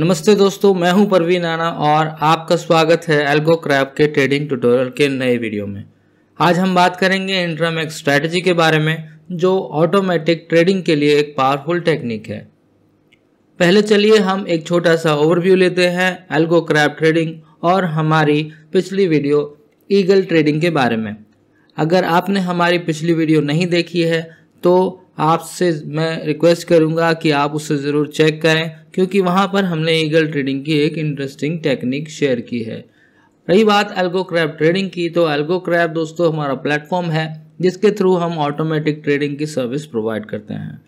नमस्ते दोस्तों मैं हूं परवीन राणा और आपका स्वागत है एल्गो क्रैप के ट्रेडिंग ट्यूटोरियल के नए वीडियो में आज हम बात करेंगे इंट्रामेक्स स्ट्रैटेजी के बारे में जो ऑटोमेटिक ट्रेडिंग के लिए एक पावरफुल टेक्निक है पहले चलिए हम एक छोटा सा ओवरव्यू लेते हैं एल्गो क्रैप ट्रेडिंग और हमारी पिछली वीडियो ईगल ट्रेडिंग के बारे में अगर आपने हमारी पिछली वीडियो नहीं देखी है तो आपसे मैं रिक्वेस्ट करूंगा कि आप उसे ज़रूर चेक करें क्योंकि वहाँ पर हमने ईगल ट्रेडिंग की एक इंटरेस्टिंग टेक्निक शेयर की है रही बात एल्गो क्रैप ट्रेडिंग की तो एल्गो क्रैप दोस्तों हमारा प्लेटफॉर्म है जिसके थ्रू हम ऑटोमेटिक ट्रेडिंग की सर्विस प्रोवाइड करते हैं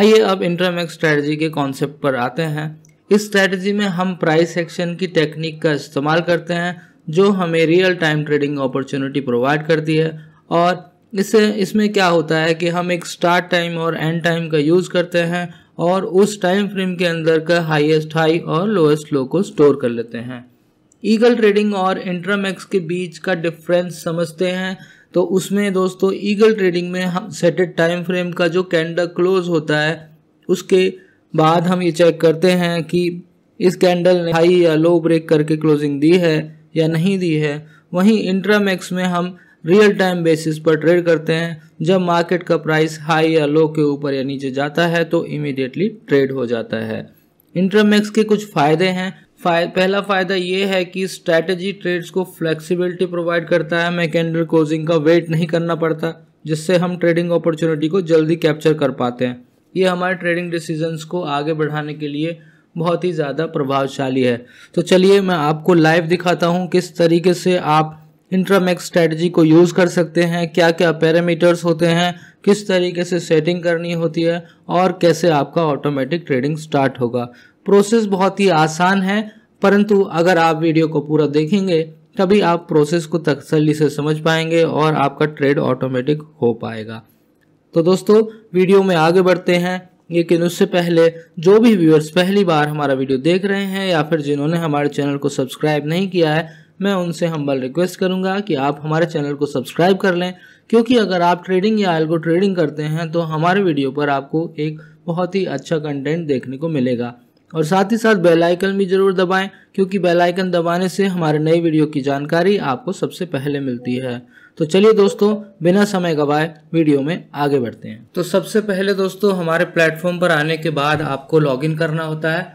आइए अब इंटरमेक्स स्ट्रैटेजी के कॉन्सेप्ट पर आते हैं इस स्ट्रैटेजी में हम प्राइस एक्शन की टेक्निक का इस्तेमाल करते हैं जो हमें real time trading opportunity provide करती है और इससे इसमें क्या होता है कि हम एक स्टार्ट टाइम और एंड टाइम का यूज़ करते हैं और उस टाइम फ्रेम के अंदर का हाईएस्ट हाई और लोएस्ट लो को स्टोर कर लेते हैं ईगल ट्रेडिंग और इंट्रामैक्स के बीच का डिफरेंस समझते हैं तो उसमें दोस्तों ईगल ट्रेडिंग में हम सेटेड टाइम फ्रेम का जो कैंडल क्लोज होता है उसके बाद हम ये चेक करते हैं कि इस कैंडल ने हाई या लो ब्रेक करके क्लोजिंग दी है या नहीं दी है वहीं इंट्रामैक्स में हम रियल टाइम बेसिस पर ट्रेड करते हैं जब मार्केट का प्राइस हाई या लो के ऊपर या नीचे जाता है तो इमीडिएटली ट्रेड हो जाता है इंटरमेक्स के कुछ फायदे हैं फाय, पहला फ़ायदा ये है कि स्ट्रैटेजी ट्रेड्स को फ्लेक्सिबिलिटी प्रोवाइड करता है हमें कैंडल क्लोजिंग का वेट नहीं करना पड़ता जिससे हम ट्रेडिंग अपॉर्चुनिटी को जल्दी कैप्चर कर पाते हैं ये हमारे ट्रेडिंग डिसीजंस को आगे बढ़ाने के लिए बहुत ही ज़्यादा प्रभावशाली है तो चलिए मैं आपको लाइव दिखाता हूँ किस तरीके से आप इंट्रामैक्स स्ट्रेटजी को यूज़ कर सकते हैं क्या क्या पैरामीटर्स होते हैं किस तरीके से सेटिंग करनी होती है और कैसे आपका ऑटोमेटिक ट्रेडिंग स्टार्ट होगा प्रोसेस बहुत ही आसान है परंतु अगर आप वीडियो को पूरा देखेंगे तभी आप प्रोसेस को तसली से समझ पाएंगे और आपका ट्रेड ऑटोमेटिक हो पाएगा तो दोस्तों वीडियो में आगे बढ़ते हैं लेकिन उससे पहले जो भी व्यूअर्स पहली बार हमारा वीडियो देख रहे हैं या फिर जिन्होंने हमारे चैनल को सब्सक्राइब नहीं किया है मैं उनसे हम्बल रिक्वेस्ट करूंगा कि आप हमारे चैनल को सब्सक्राइब कर लें क्योंकि अगर आप ट्रेडिंग या एल्गो ट्रेडिंग करते हैं तो हमारे वीडियो पर आपको एक बहुत ही अच्छा कंटेंट देखने को मिलेगा और साथ ही साथ बेल आइकन भी ज़रूर दबाएं क्योंकि बेल आइकन दबाने से हमारे नई वीडियो की जानकारी आपको सबसे पहले मिलती है तो चलिए दोस्तों बिना समय गवाए वीडियो में आगे बढ़ते हैं तो सबसे पहले दोस्तों हमारे प्लेटफॉर्म पर आने के बाद आपको लॉगिन करना होता है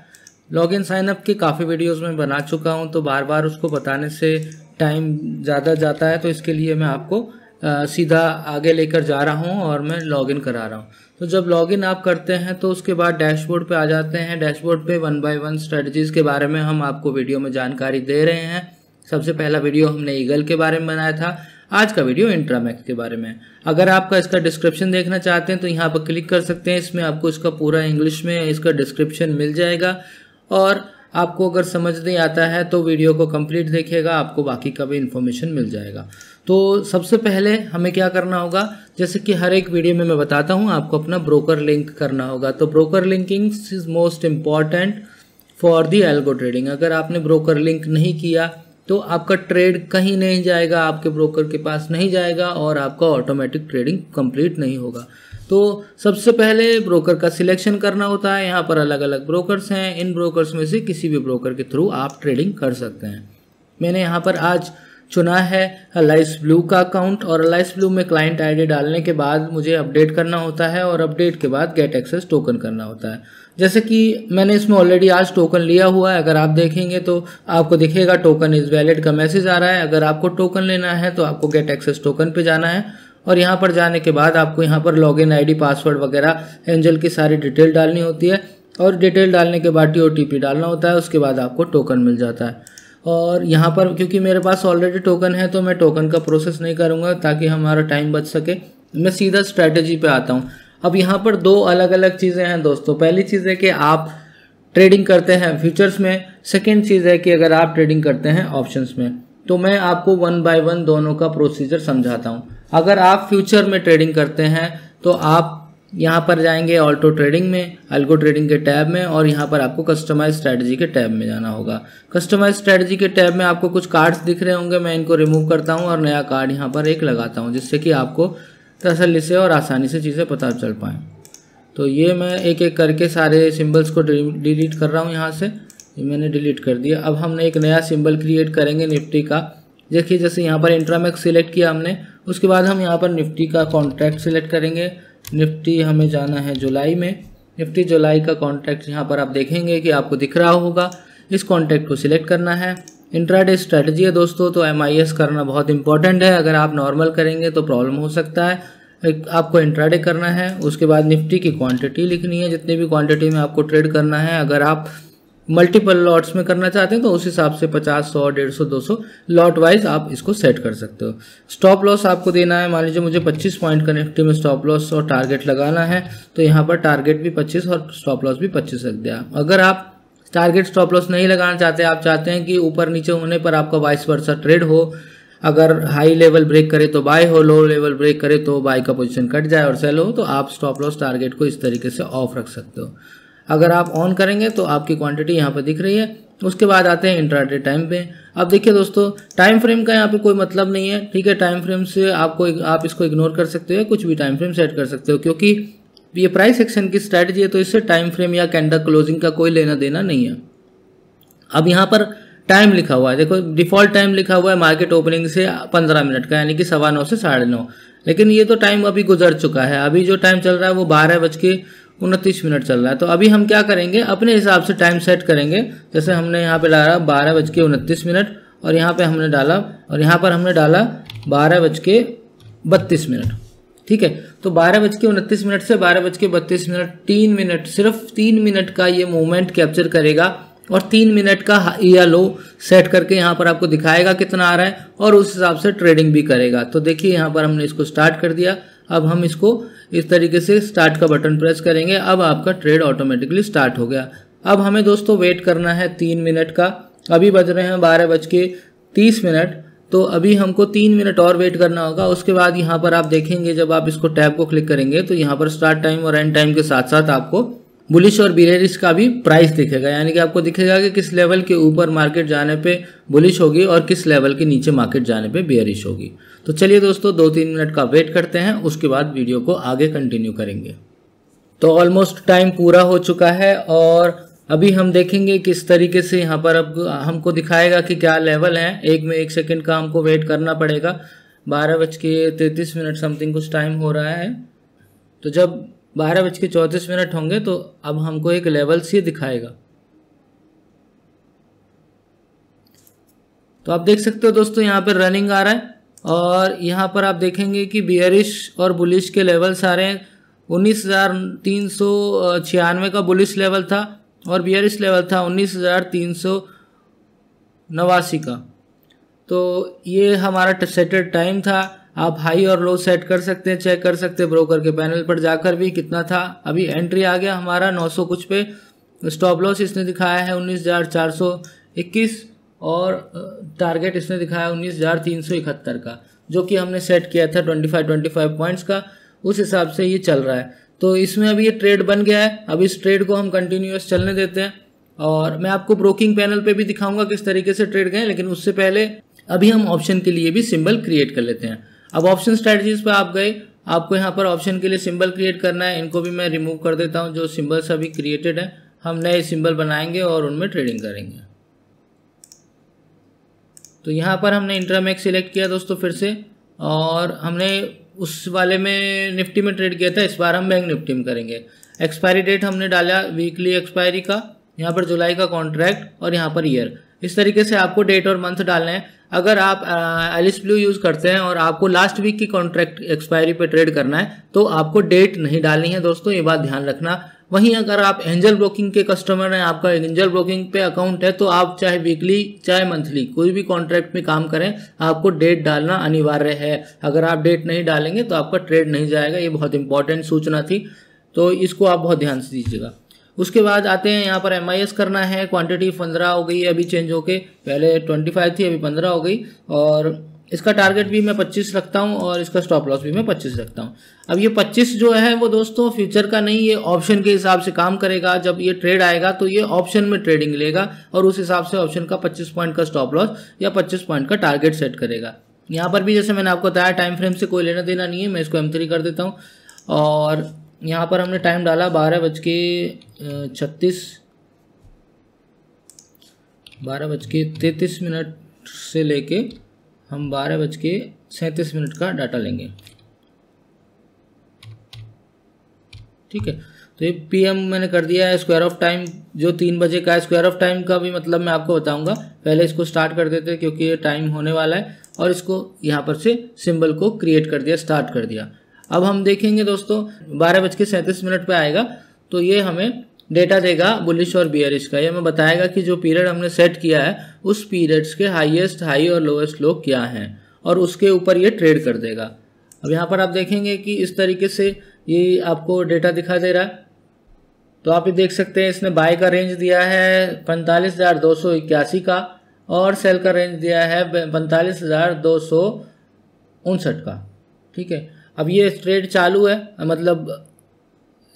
लॉग इन साइनअप के काफ़ी वीडियोस में बना चुका हूं तो बार बार उसको बताने से टाइम ज़्यादा जाता है तो इसके लिए मैं आपको आ, सीधा आगे लेकर जा रहा हूं और मैं लॉगिन करा रहा हूं तो जब लॉगिन आप करते हैं तो उसके बाद डैशबोर्ड पे आ जाते हैं डैशबोर्ड पे वन बाय वन स्ट्रेटजीज़ के बारे में हम आपको वीडियो में जानकारी दे रहे हैं सबसे पहला वीडियो हमने ईगल के बारे में बनाया था आज का वीडियो इंट्रामैक्स के बारे में अगर आपका इसका डिस्क्रिप्शन देखना चाहते हैं तो यहाँ पर क्लिक कर सकते हैं इसमें आपको इसका पूरा इंग्लिश में इसका डिस्क्रिप्शन मिल जाएगा और आपको अगर समझ नहीं आता है तो वीडियो को कंप्लीट देखिएगा आपको बाकी का भी इन्फॉर्मेशन मिल जाएगा तो सबसे पहले हमें क्या करना होगा जैसे कि हर एक वीडियो में मैं बताता हूँ आपको अपना ब्रोकर लिंक करना होगा तो broker linking is most important for the algo trading अगर आपने ब्रोकर लिंक नहीं किया तो आपका ट्रेड कहीं नहीं जाएगा आपके ब्रोकर के पास नहीं जाएगा और आपका ऑटोमेटिक ट्रेडिंग कंप्लीट नहीं होगा तो सबसे पहले ब्रोकर का सिलेक्शन करना होता है यहाँ पर अलग अलग ब्रोकर्स हैं इन ब्रोकर्स में से किसी भी ब्रोकर के थ्रू आप ट्रेडिंग कर सकते हैं मैंने यहाँ पर आज चुना है अलाइस ब्लू का अकाउंट और अलाइस ब्लू में क्लाइंट आईडी डालने के बाद मुझे अपडेट करना होता है और अपडेट के बाद गेट एक्सेस टोकन करना होता है जैसे कि मैंने इसमें ऑलरेडी आज टोकन लिया हुआ है अगर आप देखेंगे तो आपको दिखेगा टोकन इज़ वैलिड का मैसेज आ रहा है अगर आपको टोकन लेना है तो आपको गेट एक्सेस टोकन पर जाना है और यहाँ पर जाने के बाद आपको यहाँ पर लॉगिन आईडी पासवर्ड वगैरह एंजल की सारी डिटेल डालनी होती है और डिटेल डालने के बाद ओ टी डालना होता है उसके बाद आपको टोकन मिल जाता है और यहाँ पर क्योंकि मेरे पास ऑलरेडी टोकन है तो मैं टोकन का प्रोसेस नहीं करूँगा ताकि हमारा टाइम बच सके मैं सीधा स्ट्रैटेजी पे आता हूँ अब यहाँ पर दो अलग अलग चीज़ें हैं दोस्तों पहली चीज़ है कि आप ट्रेडिंग करते हैं फ्यूचर्स में सेकेंड चीज़ है कि अगर आप ट्रेडिंग करते हैं ऑप्शन में तो मैं आपको वन बाय वन दोनों का प्रोसीजर समझाता हूँ अगर आप फ्यूचर में ट्रेडिंग करते हैं तो आप यहाँ पर जाएंगे ऑल्टो ट्रेडिंग में अल्गो ट्रेडिंग के टैब में और यहाँ पर आपको कस्टमाइज स्ट्रेटजी के टैब में जाना होगा कस्टमाइज स्ट्रेटजी के टैब में आपको कुछ कार्ड्स दिख रहे होंगे मैं इनको रिमूव करता हूँ और नया कार्ड यहाँ पर एक लगाता हूँ जिससे कि आपको तसली से और आसानी से चीज़ें पता चल पाएँ तो ये मैं एक एक करके सारे सिम्बल्स को डिलीट कर रहा हूँ यहाँ से ये मैंने डिलीट कर दिया अब हमने एक नया सिम्बल क्रिएट करेंगे निफ्टी का देखिए जैसे यहाँ पर इंट्रामैक्स सिलेक्ट किया हमने उसके बाद हम यहाँ पर निफ्टी का कॉन्ट्रैक्ट सिलेक्ट करेंगे निफ्टी हमें जाना है जुलाई में निफ्टी जुलाई का कॉन्ट्रैक्ट यहाँ पर आप देखेंगे कि आपको दिख रहा होगा इस कॉन्ट्रैक्ट को सिलेक्ट करना है इंट्राडे स्ट्रेटजी है दोस्तों तो एम करना बहुत इंपॉर्टेंट है अगर आप नॉर्मल करेंगे तो प्रॉब्लम हो सकता है आपको इंट्राडे करना है उसके बाद निफ्टी की क्वांटिटी लिखनी है जितनी भी क्वांटिटी में आपको ट्रेड करना है अगर आप मल्टीपल लॉट्स में करना चाहते हैं तो उस हिसाब से 50, 100, 150, 200 लॉट वाइज आप इसको सेट कर सकते हो स्टॉप लॉस आपको देना है मान लीजिए मुझे 25 पॉइंट का निफ्टी में स्टॉप लॉस और टारगेट लगाना है तो यहाँ पर टारगेट भी 25 और स्टॉप लॉस भी 25 रख दिया अगर आप टारगेट स्टॉप लॉस नहीं लगाना चाहते आप चाहते हैं कि ऊपर नीचे होने पर आपका बाईस वर्षा ट्रेड हो अगर हाई लेवल ब्रेक करे तो बाय हो लो लेवल ब्रेक करे तो बाय का पोजीशन कट जाए और सेल हो तो आप स्टॉप लॉस टारगेट को इस तरीके से ऑफ रख सकते हो अगर आप ऑन करेंगे तो आपकी क्वांटिटी यहाँ पर दिख रही है उसके बाद आते हैं इंट्राडे टाइम पे अब देखिए दोस्तों टाइम फ्रेम का यहाँ पे कोई मतलब नहीं है ठीक है टाइम फ्रेम से आपको आप इसको इग्नोर कर सकते हो या कुछ भी टाइम फ्रेम सेट कर सकते हो क्योंकि ये प्राइस एक्शन की स्ट्रैटेजी है तो इससे टाइम फ्रेम या कैंडल क्लोजिंग का कोई लेना देना नहीं है अब यहाँ पर टाइम लिखा हुआ है देखो डिफॉल्ट टाइम लिखा हुआ है मार्केट ओपनिंग से पंद्रह मिनट का यानी कि सवा नौ से साढ़े नौ लेकिन ये तो टाइम अभी गुजर चुका है अभी जो टाइम चल रहा है वो बारह बज के उनतीस मिनट चल रहा है तो अभी हम क्या करेंगे अपने हिसाब से टाइम सेट करेंगे जैसे हमने यहाँ पे डाला बारह बज के उनतीस मिनट और यहाँ पे हमने डाला और यहाँ पर हमने डाला बारह बज के बत्तीस मिनट ठीक है तो बारह बज के उनतीस मिनट से बारह बज के बत्तीस मिनट तीन मिनट सिर्फ तीन मिनट का ये मूवमेंट कैप्चर करेगा और तीन मिनट का हाई या लो सेट करके यहाँ पर आपको दिखाएगा कितना आ रहा है और उस हिसाब से ट्रेडिंग भी करेगा तो देखिए यहाँ पर हमने इसको स्टार्ट कर दिया अब हम इसको इस तरीके से स्टार्ट का बटन प्रेस करेंगे अब आपका ट्रेड ऑटोमेटिकली स्टार्ट हो गया अब हमें दोस्तों वेट करना है तीन मिनट का अभी बज रहे हैं बारह बज के तीस मिनट तो अभी हमको तीन मिनट और वेट करना होगा उसके बाद यहाँ पर आप देखेंगे जब आप इसको टैब को क्लिक करेंगे तो यहाँ पर स्टार्ट टाइम और एंड टाइम के साथ साथ आपको बुलिश और बियरिश का भी प्राइस दिखेगा यानी कि आपको दिखेगा कि किस लेवल के ऊपर मार्केट जाने पे बुलिश होगी और किस लेवल के नीचे मार्केट जाने पे बियरिश होगी तो चलिए दोस्तों दो तीन मिनट का वेट करते हैं उसके बाद वीडियो को आगे कंटिन्यू करेंगे तो ऑलमोस्ट टाइम पूरा हो चुका है और अभी हम देखेंगे किस तरीके से यहाँ पर अब हमको दिखाएगा कि क्या लेवल है एक में एक सेकेंड का हमको वेट करना पड़ेगा बारह बज के तैंतीस मिनट समथिंग कुछ टाइम हो रहा है तो जब बारह बज के चौंतीस मिनट होंगे तो अब हमको एक लेवल सी दिखाएगा तो आप देख सकते हो दोस्तों यहाँ पर रनिंग आ रहा है और यहाँ पर आप देखेंगे कि बियरिश और बुलिश के लेवल्स आ रहे हैं उन्नीस हज़ार तीन सौ छियानवे का बुलिश लेवल था और बियरिश लेवल था उन्नीस हज़ार तीन सौ नवासी का तो ये हमारा सेटेड टाइम था आप हाई और लो सेट कर सकते हैं चेक कर सकते हैं ब्रोकर के पैनल पर जाकर भी कितना था अभी एंट्री आ गया हमारा 900 कुछ पे स्टॉप लॉस इसने दिखाया है 19,421 और टारगेट इसने दिखाया 19,371 का जो कि हमने सेट किया था 25 25 पॉइंट्स का उस हिसाब से ये चल रहा है तो इसमें अभी ये ट्रेड बन गया है अब इस ट्रेड को हम कंटिन्यूस चलने देते हैं और मैं आपको ब्रोकिंग पैनल पर भी दिखाऊंगा किस तरीके से ट्रेड गए लेकिन उससे पहले अभी हम ऑप्शन के लिए भी सिम्बल क्रिएट कर लेते हैं अब ऑप्शन स्ट्रेटजीज पर आप गए आपको यहाँ पर ऑप्शन के लिए सिंबल क्रिएट करना है इनको भी मैं रिमूव कर देता हूँ जो सिंबल्स अभी क्रिएटेड हैं हम नए सिंबल बनाएंगे और उनमें ट्रेडिंग करेंगे तो यहाँ पर हमने इंट्रामैक्स सिलेक्ट किया दोस्तों फिर से और हमने उस वाले में निफ्टी में ट्रेड किया था इस बार हम बैंक निफ्टी में करेंगे एक्सपायरी डेट हमने डाला वीकली एक्सपायरी का यहाँ पर जुलाई का कॉन्ट्रैक्ट और यहाँ पर ईयर इस तरीके से आपको डेट और मंथ डालना है अगर आप एलिस ब्लू यूज़ करते हैं और आपको लास्ट वीक की कॉन्ट्रैक्ट एक्सपायरी पे ट्रेड करना है तो आपको डेट नहीं डालनी है दोस्तों ये बात ध्यान रखना वहीं अगर आप एंजल ब्रोकिंग के कस्टमर हैं आपका एंजल ब्रोकिंग पे अकाउंट है तो आप चाहे वीकली चाहे मंथली कोई भी कॉन्ट्रैक्ट में काम करें आपको डेट डालना अनिवार्य है अगर आप डेट नहीं डालेंगे तो आपका ट्रेड नहीं जाएगा ये बहुत इंपॉर्टेंट सूचना थी तो इसको आप बहुत ध्यान से दीजिएगा उसके बाद आते हैं यहाँ पर एम करना है क्वांटिटी पंद्रह हो गई अभी चेंज होके पहले ट्वेंटी फाइव थी अभी पंद्रह हो गई और इसका टारगेट भी मैं पच्चीस रखता हूँ और इसका स्टॉप लॉस भी मैं पच्चीस रखता हूँ अब ये पच्चीस जो है वो दोस्तों फ्यूचर का नहीं ये ऑप्शन के हिसाब से काम करेगा जब ये ट्रेड आएगा तो ये ऑप्शन में ट्रेडिंग लेगा और उस हिसाब से ऑप्शन का पच्चीस पॉइंट का स्टॉप लॉस या पच्चीस पॉइंट का टारगेट सेट करेगा यहाँ पर भी जैसे मैंने आपको बताया टाइम फ्रेम से कोई लेना देना नहीं है मैं इसको एम कर देता हूँ और यहाँ पर हमने टाइम डाला बारह बज के छत्तीस बारह बज के तैतीस मिनट से लेके हम बारह बज के सैंतीस मिनट का डाटा लेंगे ठीक है तो ये पीएम मैंने कर दिया है स्क्वायर ऑफ टाइम जो तीन बजे का है स्क्वायर ऑफ टाइम का भी मतलब मैं आपको बताऊंगा पहले इसको स्टार्ट कर देते हैं क्योंकि ये टाइम होने वाला है और इसको यहाँ पर से सिंबल को क्रिएट कर दिया स्टार्ट कर दिया अब हम देखेंगे दोस्तों बारह बज के सैंतीस मिनट पर आएगा तो ये हमें डेटा देगा बुलिश और बियरिश का ये हमें बताएगा कि जो पीरियड हमने सेट किया है उस पीरियड्स के हाईएस्ट हाई और लोएस्ट लो क्या हैं और उसके ऊपर ये ट्रेड कर देगा अब यहाँ पर आप देखेंगे कि इस तरीके से ये आपको डेटा दिखा दे रहा है तो आप ये देख सकते हैं इसने बाय का रेंज दिया है पैंतालीस हज़ार दो सौ इक्यासी का और सेल का रेंज दिया है पैंतालीस हज़ार दो सौ उनसठ का ठीक है अब ये ट्रेड चालू है मतलब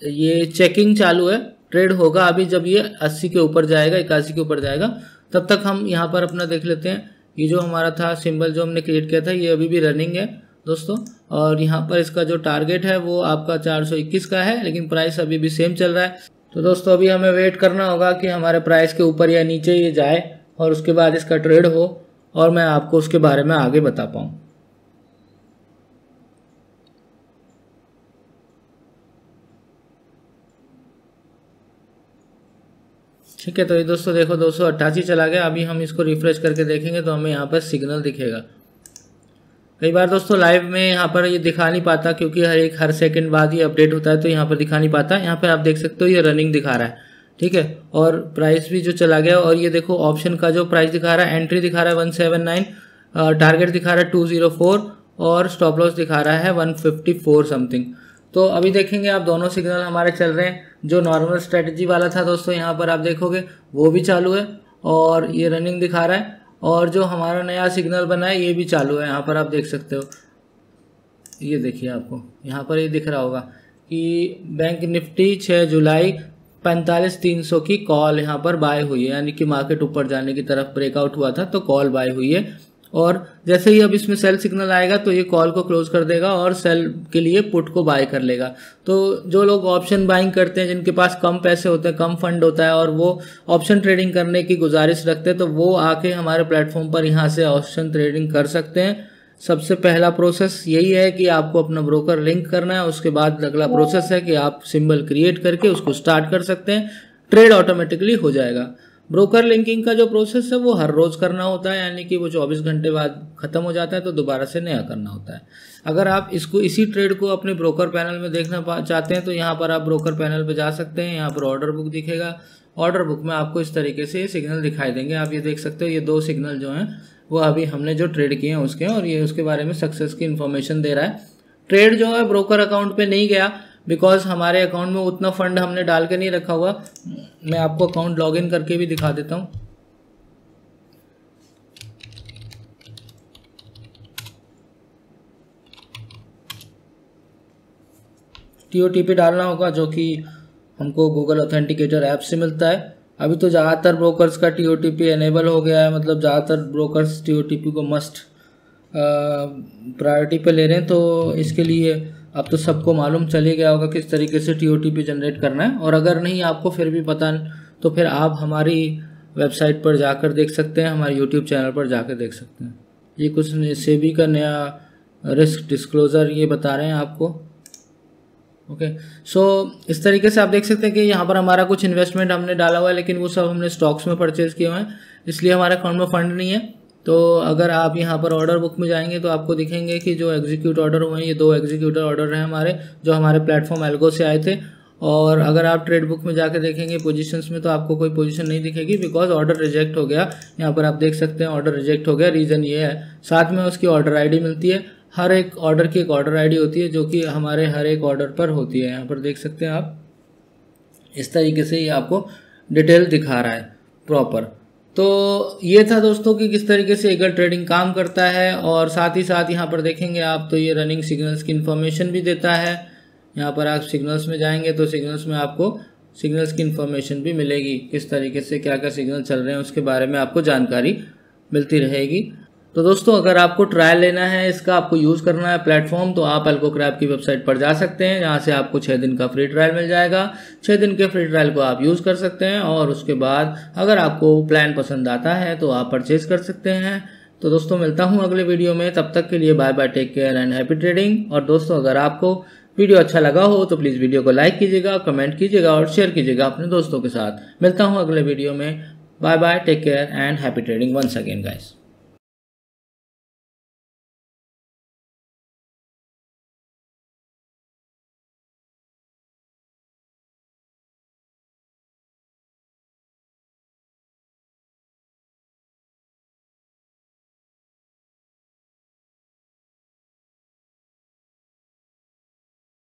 ये चेकिंग चालू है ट्रेड होगा अभी जब ये अस्सी के ऊपर जाएगा इक्यासी के ऊपर जाएगा तब तक हम यहाँ पर अपना देख लेते हैं ये जो हमारा था सिंबल जो हमने क्रिएट किया था ये अभी भी रनिंग है दोस्तों और यहाँ पर इसका जो टारगेट है वो आपका 421 का है लेकिन प्राइस अभी भी सेम चल रहा है तो दोस्तों अभी हमें वेट करना होगा कि हमारे प्राइस के ऊपर या नीचे ये जाए और उसके बाद इसका ट्रेड हो और मैं आपको उसके बारे में आगे बता पाऊँ ठीक है तो ये दोस्तों देखो दो सौ अट्ठासी चला गया अभी हम इसको रिफ्रेश करके देखेंगे तो हमें यहाँ पर सिग्नल दिखेगा कई बार दोस्तों लाइव में यहाँ पर ये दिखा नहीं पाता क्योंकि हर एक हर सेकंड बाद ये अपडेट होता है तो यहाँ पर दिखा नहीं पाता यहाँ पर आप देख सकते हो ये रनिंग दिखा रहा है ठीक है और प्राइस भी जो चला गया और ये देखो ऑप्शन का जो प्राइस दिखा रहा है एंट्री दिखा रहा है वन सेवन नाइन टारगेट दिखा रहा है टू जीरो फोर और स्टॉप लॉस दिखा रहा है वन फिफ्टी फोर समथिंग तो अभी देखेंगे आप दोनों सिग्नल हमारे चल रहे हैं जो नॉर्मल स्ट्रेटजी वाला था दोस्तों यहाँ पर आप देखोगे वो भी चालू है और ये रनिंग दिखा रहा है और जो हमारा नया सिग्नल बना है ये भी चालू है यहाँ पर आप देख सकते हो ये देखिए आपको यहाँ पर ये दिख रहा होगा कि बैंक निफ्टी छः जुलाई पैंतालीस तीन सौ की कॉल यहाँ पर बाय हुई है यानी कि मार्केट ऊपर जाने की तरफ ब्रेकआउट हुआ था तो कॉल बाय हुई है और जैसे ही अब इसमें सेल सिग्नल आएगा तो ये कॉल को क्लोज कर देगा और सेल के लिए पुट को बाय कर लेगा तो जो लोग ऑप्शन बाइंग करते हैं जिनके पास कम पैसे होते हैं कम फंड होता है और वो ऑप्शन ट्रेडिंग करने की गुजारिश रखते हैं तो वो आके हमारे प्लेटफॉर्म पर यहाँ से ऑप्शन ट्रेडिंग कर सकते हैं सबसे पहला प्रोसेस यही है कि आपको अपना ब्रोकर लिंक करना है उसके बाद अगला प्रोसेस है कि आप सिंबल क्रिएट करके उसको स्टार्ट कर सकते हैं ट्रेड ऑटोमेटिकली हो जाएगा ब्रोकर लिंकिंग का जो प्रोसेस है वो हर रोज़ करना होता है यानी कि वो चौबीस घंटे बाद ख़त्म हो जाता है तो दोबारा से नया करना होता है अगर आप इसको इसी ट्रेड को अपने ब्रोकर पैनल में देखना चाहते हैं तो यहाँ पर आप ब्रोकर पैनल पर जा सकते हैं यहाँ पर ऑर्डर बुक दिखेगा ऑर्डर बुक में आपको इस तरीके से ये सिग्नल दिखाई देंगे आप ये देख सकते हो ये दो सिग्नल जो हैं वो अभी हमने जो ट्रेड किए हैं उसके और ये उसके बारे में सक्सेस की इन्फॉर्मेशन दे रहा है ट्रेड जो है ब्रोकर अकाउंट पे नहीं गया बिकॉज हमारे अकाउंट में उतना फंड हमने डाल के नहीं रखा हुआ मैं आपको अकाउंट लॉग इन करके भी दिखा देता हूँ टी ओ टी पी डालना होगा जो कि हमको गूगल ऑथेंटिकेटर ऐप से मिलता है अभी तो ज़्यादातर ब्रोकर्स का T O T P enable हो गया है मतलब ज़्यादातर brokers T O T P को मस्ट प्रायोरिटी पे ले रहे हैं तो इसके लिए अब तो सबको मालूम चल ही गया होगा किस तरीके से T O T P generate करना है और अगर नहीं आपको फिर भी पता तो फिर आप हमारी वेबसाइट पर जाकर देख सकते हैं हमारे यूट्यूब चैनल पर जाकर देख सकते हैं ये कुछ सेबी का नया रिस्क डिस्क्लोज़र ये बता रहे हैं आपको ओके सो so, इस तरीके से आप देख सकते हैं कि यहाँ पर हमारा कुछ इन्वेस्टमेंट हमने डाला हुआ है लेकिन वो सब हमने स्टॉक्स में परचेज़ किए हुए हैं इसलिए हमारे अकाउंट में फ़ंड नहीं है तो अगर आप यहाँ पर ऑर्डर बुक में जाएंगे तो आपको दिखेंगे कि जो एग्जीक्यूट ऑर्डर हुए हैं ये दो एग्जीक्यूटर ऑर्डर हैं हमारे जो हमारे प्लेटफॉर्म एल्गो से आए थे और अगर आप ट्रेड बुक में जाकर देखेंगे पोजीशंस में तो आपको कोई पोजीशन नहीं दिखेगी बिकॉज ऑर्डर रिजेक्ट हो गया यहाँ पर आप देख सकते हैं ऑर्डर रिजेक्ट हो गया रीज़न ये है साथ में उसकी ऑर्डर आईडी मिलती है हर एक ऑर्डर की एक ऑर्डर आईडी होती है जो कि हमारे हर एक ऑर्डर पर होती है यहाँ पर देख सकते हैं आप इस तरीके से ये आपको डिटेल दिखा रहा है प्रॉपर तो ये था दोस्तों कि किस तरीके से एगल ट्रेडिंग काम करता है और साथ ही साथ यहाँ पर देखेंगे आप तो ये रनिंग सिग्नल्स की इन्फॉर्मेशन भी देता है यहाँ पर आप सिग्नल्स में जाएंगे तो सिग्नल्स में आपको सिग्नल्स की इन्फॉर्मेशन भी मिलेगी किस तरीके से क्या क्या सिग्नल चल रहे हैं उसके बारे में आपको जानकारी मिलती रहेगी तो दोस्तों अगर आपको ट्रायल लेना है इसका आपको यूज़ करना है प्लेटफॉर्म तो आप एल्कोक्रैप की वेबसाइट पर जा सकते हैं जहाँ से आपको छः दिन का फ्री ट्रायल मिल जाएगा छः दिन के फ्री ट्रायल को आप यूज़ कर सकते हैं और उसके बाद अगर आपको प्लान पसंद आता है तो आप परचेज़ कर सकते हैं तो दोस्तों मिलता हूँ अगले वीडियो में तब तक के लिए bye bye take care and happy trading और दोस्तों अगर आपको वीडियो अच्छा लगा हो तो प्लीज़ वीडियो को लाइक कीजिएगा कमेंट कीजिएगा और शेयर कीजिएगा अपने दोस्तों के साथ मिलता हूँ अगले वीडियो में bye bye take care and happy trading once again guys